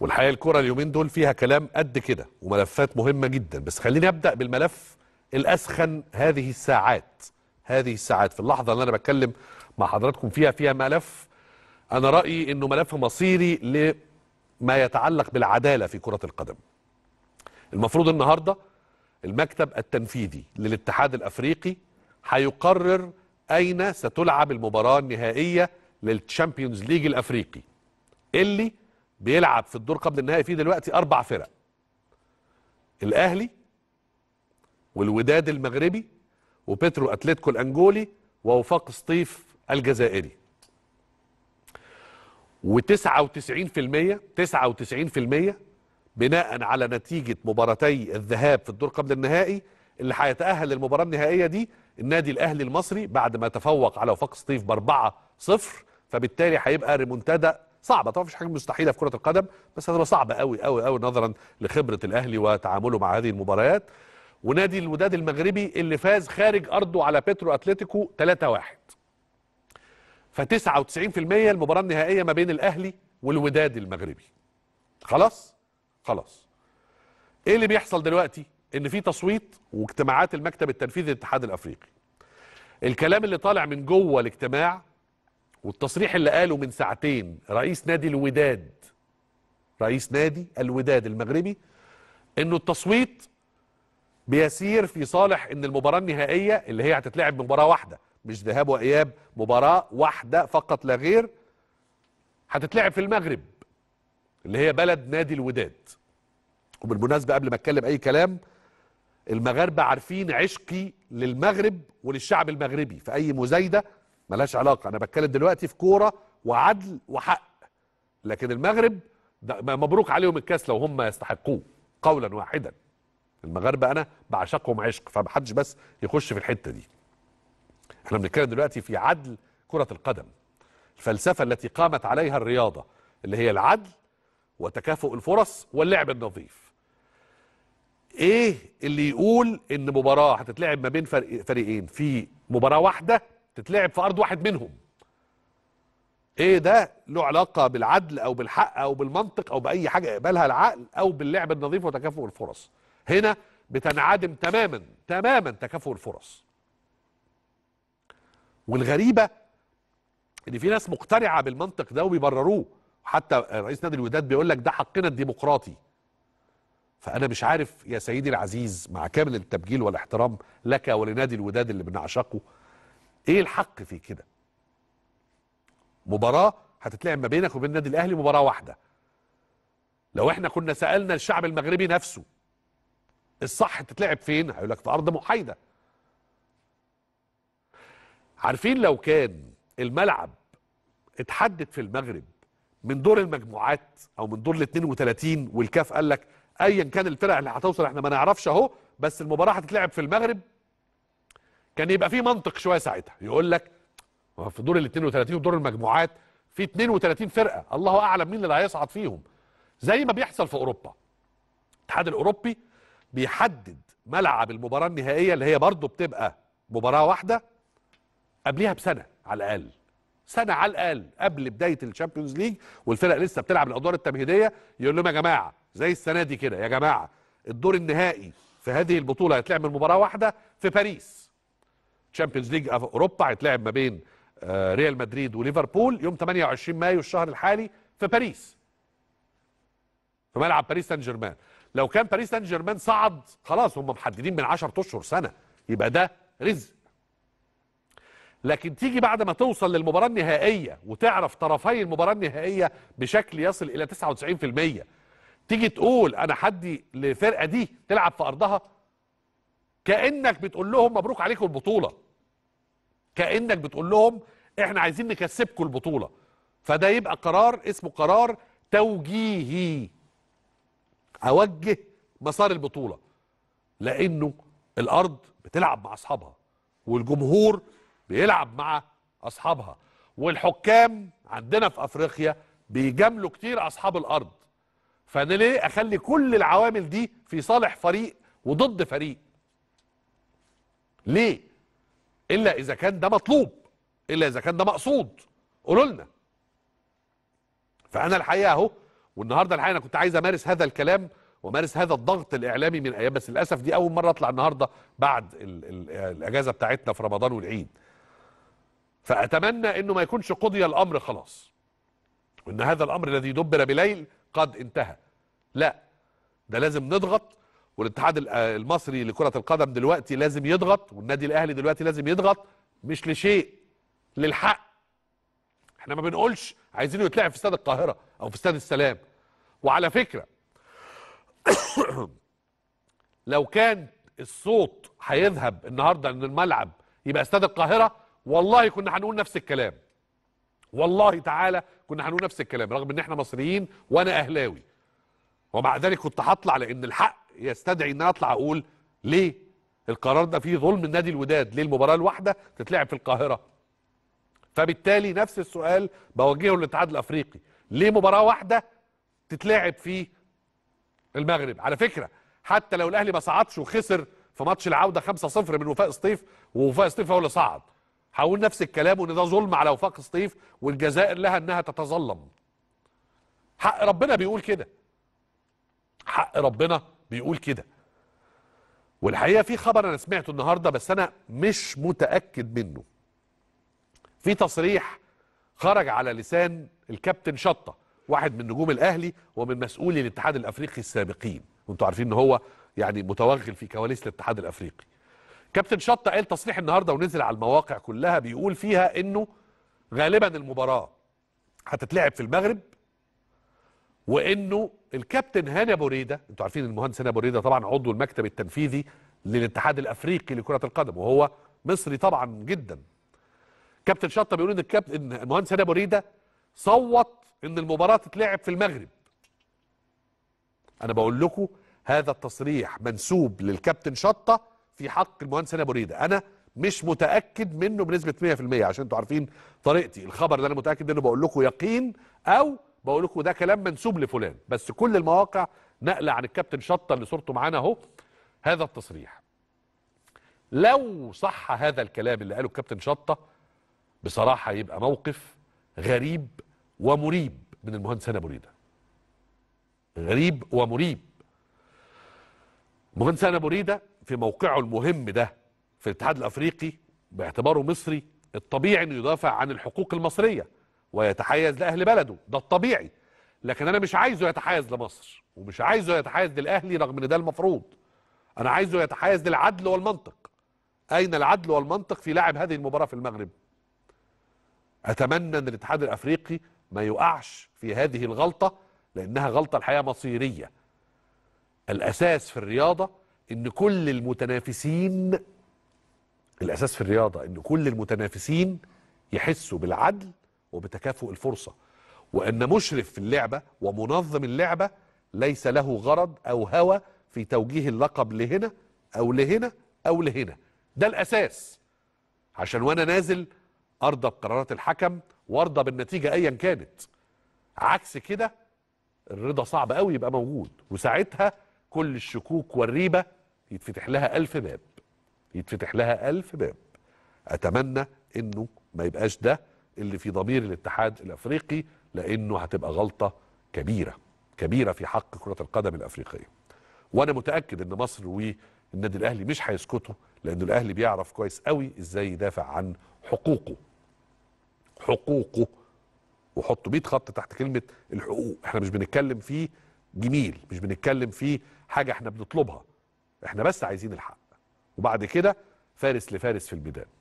والحقيقه الكره اليومين دول فيها كلام قد كده وملفات مهمه جدا بس خليني ابدا بالملف الاسخن هذه الساعات هذه الساعات في اللحظه اللي انا بتكلم مع حضراتكم فيها فيها ملف انا رايي انه ملف مصيري لما يتعلق بالعداله في كره القدم المفروض النهارده المكتب التنفيذي للاتحاد الافريقي هيقرر اين ستلعب المباراه النهائيه للتشامبيونز ليج الافريقي اللي بيلعب في الدور قبل النهائي فيه دلوقتي اربع فرق الاهلي والوداد المغربي وبترو اتلتيكو الانجولي ووفاق سطيف الجزائري و99% 99% بناء على نتيجة مباراتي الذهاب في الدور قبل النهائي اللي هيتأهل للمباراة النهائية دي النادي الأهلي المصري بعد ما تفوق على وفاق سطيف ب 4-0 فبالتالي هيبقى ريمونتادا صعبه طبعا مفيش حاجه مستحيله في كره القدم بس هتبقى صعبه قوي قوي قوي نظرا لخبره الاهلي وتعامله مع هذه المباريات ونادي الوداد المغربي اللي فاز خارج ارضه على بيترو اتلتيكو 3-1 ف 99% المباراه النهائيه ما بين الاهلي والوداد المغربي خلاص خلاص ايه اللي بيحصل دلوقتي ان في تصويت واجتماعات المكتب التنفيذي للاتحاد الافريقي الكلام اللي طالع من جوه الاجتماع والتصريح اللي قاله من ساعتين رئيس نادي الوداد رئيس نادي الوداد المغربي انه التصويت بيسير في صالح ان المباراه النهائيه اللي هي هتتلعب مباراه واحده مش ذهاب واياب مباراه واحده فقط لا غير هتتلعب في المغرب اللي هي بلد نادي الوداد وبالمناسبه قبل ما اتكلم اي كلام المغاربه عارفين عشقي للمغرب وللشعب المغربي في اي مزايده ملهاش علاقه انا بتكلم دلوقتي في كوره وعدل وحق لكن المغرب مبروك عليهم الكاس لو هم يستحقوه قولا واحدا المغاربه انا بعشقهم عشق فمحدش بس يخش في الحته دي احنا بنتكلم دلوقتي في عدل كره القدم الفلسفه التي قامت عليها الرياضه اللي هي العدل وتكافؤ الفرص واللعب النظيف ايه اللي يقول ان مباراه هتتلعب ما بين فريقين في مباراه واحده تتلعب في ارض واحد منهم ايه ده له علاقه بالعدل او بالحق او بالمنطق او باي حاجه يقبلها العقل او باللعب النظيف وتكافؤ الفرص هنا بتنعدم تماما تماما تكافؤ الفرص والغريبه ان في ناس مقتنعه بالمنطق ده وبيبرروه حتى رئيس نادي الوداد بيقول لك ده حقنا الديمقراطي فانا مش عارف يا سيدي العزيز مع كامل التبجيل والاحترام لك ولنادي الوداد اللي بنعشقه ايه الحق في كده مباراه هتتلعب ما بينك وبين النادي الاهلي مباراه واحده لو احنا كنا سالنا الشعب المغربي نفسه الصح تتلعب فين هيقول لك في ارض محايده عارفين لو كان الملعب اتحدد في المغرب من دور المجموعات او من دور ال 32 والكاف قال لك ايا كان الفرق اللي هتوصل احنا ما نعرفش اهو بس المباراه هتتلعب في المغرب كان يبقى في منطق شويه ساعتها يقول لك في دور ال 32 ودور المجموعات في 32 فرقه الله اعلم مين اللي هيصعد فيهم زي ما بيحصل في اوروبا الاتحاد الاوروبي بيحدد ملعب المباراه النهائيه اللي هي برضه بتبقى مباراه واحده قبليها بسنه على الاقل سنه على الاقل قبل بدايه الشامبيونز ليج والفرق لسه بتلعب الادوار التمهيديه يقول لهم يا جماعه زي السنه دي كده يا جماعه الدور النهائي في هذه البطوله هيتلعب من مباراه واحده في باريس تشامبيونز ليج اوروبا هيتلعب ما بين آه، ريال مدريد وليفربول يوم 28 مايو الشهر الحالي في باريس في ملعب باريس سان جيرمان لو كان باريس سان جيرمان صعد خلاص هم محددين من 10 اشهر سنه يبقى ده رزق لكن تيجي بعد ما توصل للمباراة النهائية وتعرف طرفي المباراة النهائية بشكل يصل إلى 99% تيجي تقول أنا حدي للفرقة دي تلعب في أرضها كأنك بتقول لهم مبروك عليكم البطولة كانك بتقول لهم احنا عايزين نكسبكم البطوله فده يبقى قرار اسمه قرار توجيهي اوجه مسار البطوله لانه الارض بتلعب مع اصحابها والجمهور بيلعب مع اصحابها والحكام عندنا في افريقيا بيجاملوا كتير اصحاب الارض فانا ليه اخلي كل العوامل دي في صالح فريق وضد فريق ليه الا اذا كان ده مطلوب الا اذا كان ده مقصود قولوا لنا فانا الحقيقه اهو والنهارده الحقيقه انا كنت عايز امارس هذا الكلام ومارس هذا الضغط الاعلامي من ايام بس للاسف دي اول مره اطلع النهارده بعد الـ الـ الاجازه بتاعتنا في رمضان والعيد فاتمنى انه ما يكونش قضي الامر خلاص وان هذا الامر الذي دبر بليل قد انتهى لا ده لازم نضغط والاتحاد آه، المصري لكره القدم دلوقتي لازم يضغط والنادي الاهلي دلوقتي لازم يضغط مش لشيء للحق احنا ما بنقولش عايزينه يتلعب في استاد القاهره او في استاد السلام وعلى فكره لو كان الصوت هيذهب النهارده ان الملعب يبقى استاد القاهره والله كنا هنقول نفس الكلام والله تعالى كنا هنقول نفس الكلام رغم ان احنا مصريين وانا اهلاوي ومع ذلك كنت هطلع لان الحق يستدعي ان اطلع اقول ليه القرار ده فيه ظلم النادي الوداد ليه المباراه الواحده تتلعب في القاهره فبالتالي نفس السؤال بوجهه للاتحاد الافريقي ليه مباراه واحده تتلعب في المغرب على فكره حتى لو الاهلي ما صعدش وخسر في ماتش العوده 5-0 من وفاء سطيف ووفاء سطيف هو اللي صعد هقول نفس الكلام وان ده ظلم على وفاق سطيف والجزائر لها انها تتظلم حق ربنا بيقول كده حق ربنا بيقول كده والحقيقه في خبر انا سمعته النهارده بس انا مش متاكد منه في تصريح خرج على لسان الكابتن شطه واحد من نجوم الاهلي ومن مسؤولي الاتحاد الافريقي السابقين وانتم عارفين ان هو يعني متوغل في كواليس الاتحاد الافريقي كابتن شطه قال تصريح النهارده ونزل على المواقع كلها بيقول فيها انه غالبا المباراه هتتلعب في المغرب وانه الكابتن هاني ابو ريده انتوا عارفين المهندس هاني ابو ريده طبعا عضو المكتب التنفيذي للاتحاد الافريقي لكره القدم وهو مصري طبعا جدا كابتن شطه بيقول ان الكابتن المهندس هاني ابو ريده صوت ان المباراه تتلعب في المغرب انا بقول لكم هذا التصريح منسوب للكابتن شطه في حق المهندس هاني ابو ريده انا مش متاكد منه بنسبه 100% عشان انتوا عارفين طريقتي الخبر اللي انا متاكد منه بقول لكم يقين او بقول لكم ده كلام منسوب لفلان بس كل المواقع نقله عن الكابتن شطه اللي صورته معانا اهو هذا التصريح لو صح هذا الكلام اللي قاله الكابتن شطه بصراحه يبقى موقف غريب ومريب من المهندس هاني ابو ريده غريب ومريب المهندس هاني ابو ريده في موقعه المهم ده في الاتحاد الافريقي باعتباره مصري الطبيعي انه يدافع عن الحقوق المصريه ويتحيز لاهل بلده ده الطبيعي لكن انا مش عايزه يتحيز لمصر ومش عايزه يتحيز للاهلي رغم ان ده المفروض انا عايزه يتحيز للعدل والمنطق اين العدل والمنطق في لعب هذه المباراه في المغرب اتمنى ان الاتحاد الافريقي ما يقعش في هذه الغلطه لانها غلطه الحقيقه مصيريه الاساس في الرياضه ان كل المتنافسين الاساس في الرياضه ان كل المتنافسين يحسوا بالعدل وبتكافؤ الفرصة وأن مشرف في اللعبة ومنظم اللعبة ليس له غرض أو هوى في توجيه اللقب لهنا أو لهنا أو لهنا ده الأساس عشان وأنا نازل أرضى بقرارات الحكم وأرضى بالنتيجة أيا كانت عكس كده الرضا صعب قوي يبقى موجود وساعتها كل الشكوك والريبة يتفتح لها ألف باب يتفتح لها ألف باب أتمنى أنه ما يبقاش ده اللي في ضمير الاتحاد الافريقي لانه هتبقى غلطه كبيره كبيره في حق كره القدم الافريقيه وانا متاكد ان مصر والنادي الاهلي مش هيسكتوا لانه الاهلي بيعرف كويس قوي ازاي يدافع عن حقوقه حقوقه وحطوا 100 خط تحت كلمه الحقوق احنا مش بنتكلم فيه جميل مش بنتكلم فيه حاجه احنا بنطلبها احنا بس عايزين الحق وبعد كده فارس لفارس في الميدان